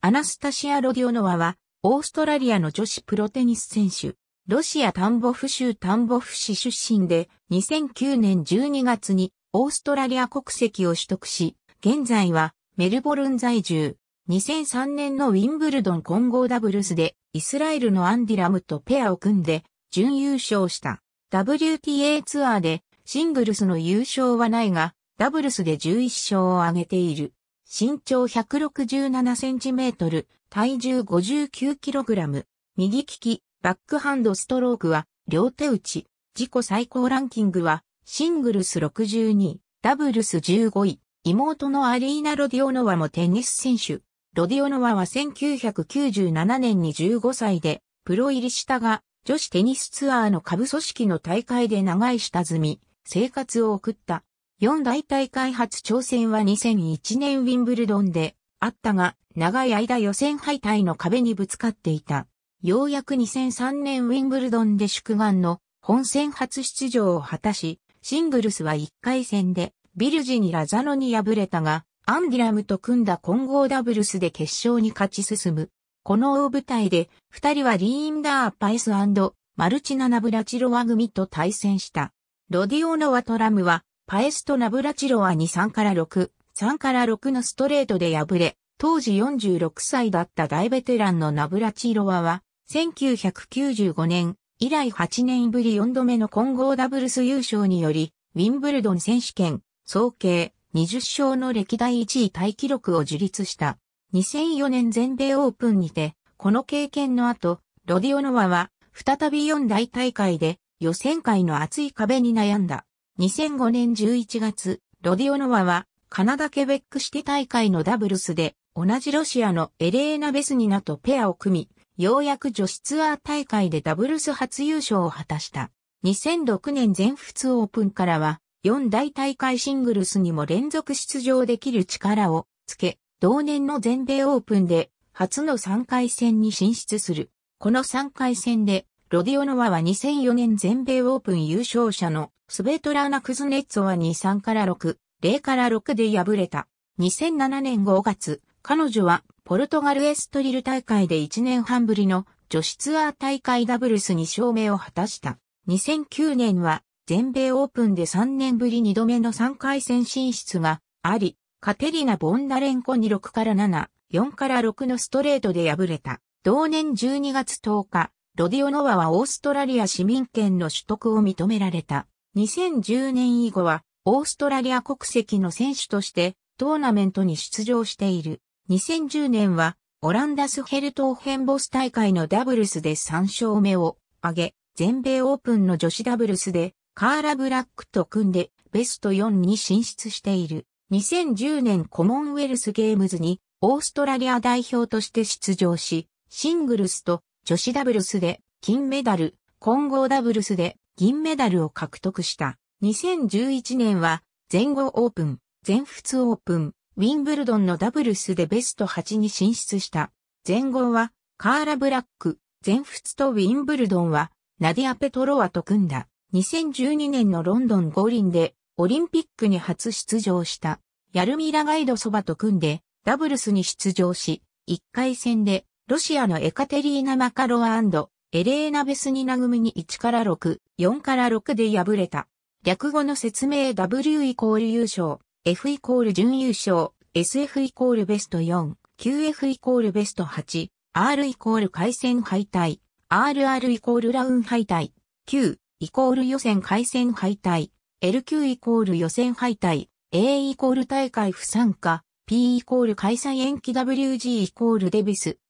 アナスタシア・ロディオノワは、オーストラリアの女子プロテニス選手、ロシアタンボフ州タンボフ市出身で、2009年12月にオーストラリア国籍を取得し、現在はメルボルン在住、2003年のウィンブルドン混合ダブルスで、イスラエルのアンディラムとペアを組んで、準優勝した。WTA ツアーで、シングルスの優勝はないが、ダブルスで11勝を挙げている。身長167センチメートル、体重59キログラム、右利き、バックハンドストロークは、両手打ち、自己最高ランキングは、シングルス62、ダブルス15位、妹のアリーナ・ロディオノワもテニス選手。ロディオノワは1997年に15歳で、プロ入りしたが、女子テニスツアーの下部組織の大会で長い下積み、生活を送った。四大大会初挑戦は2001年ウィンブルドンであったが、長い間予選敗退の壁にぶつかっていた。ようやく2003年ウィンブルドンで祝願の本戦初出場を果たし、シングルスは1回戦でビルジにラザノに敗れたが、アンディラムと組んだ混合ダブルスで決勝に勝ち進む。この大舞台で、二人はリーンダー・パイスマルチナ・ナブラチロワ組と対戦した。ロディオノワトラムは、パエスト・ナブラチロワに3から6、3から6のストレートで敗れ、当時46歳だった大ベテランのナブラチロワは、1995年以来8年ぶり4度目の混合ダブルス優勝により、ウィンブルドン選手権、総計20勝の歴代1位タイ記録を樹立した。2004年全米オープンにて、この経験の後、ロディオノワは再び4大大会で予選会の厚い壁に悩んだ。2005年11月、ロディオノワは、カナダケベックシティ大会のダブルスで、同じロシアのエレーナ・ベスニナとペアを組み、ようやく女子ツアー大会でダブルス初優勝を果たした。2006年全仏オープンからは、4大大会シングルスにも連続出場できる力をつけ、同年の全米オープンで初の3回戦に進出する。この3回戦でロディオノワは2004年全米オープン優勝者のスベトラーナ・クズネッツォは23から6、0から6で敗れた。2007年5月、彼女はポルトガルエストリル大会で1年半ぶりの女子ツアー大会ダブルスに勝目を果たした。2009年は全米オープンで3年ぶり2度目の3回戦進出があり、カテリナ・ボンダレンコに6から7、4から6のストレートで敗れた。同年12月10日、ロディオノワはオーストラリア市民権の取得を認められた。2010年以後は、オーストラリア国籍の選手として、トーナメントに出場している。2010年は、オランダスヘルトーヘンボス大会のダブルスで3勝目を挙げ、全米オープンの女子ダブルスで、カーラ・ブラックと組んで、ベスト4に進出している。2010年コモンウェルスゲームズに、オーストラリア代表として出場し、シングルスと女子ダブルスで金メダル、混合ダブルスで銀メダルを獲得した。2011年は全豪オープン、全仏オープン、ウィンブルドンのダブルスでベスト8に進出した。全豪はカーラ・ブラック、全仏とウィンブルドンはナディア・ペトロワと組んだ。2012年のロンドン五輪でオリンピックに初出場した。ヤルミラガイドそばと組んでダブルスに出場し、1回戦でロシアのエカテリーナ・マカロワエレーナ・ベスニナ組に1から6、4から6で敗れた。略語の説明 W イコール優勝、F イコール準優勝、SF イコールベスト4、QF イコールベスト8、R イコール回戦敗退、RR イコールラウン敗退、Q イコール予選回戦敗退、LQ イコール予選敗退、A イコール大会不参加、P イコール開催延期 WG イコールデビス、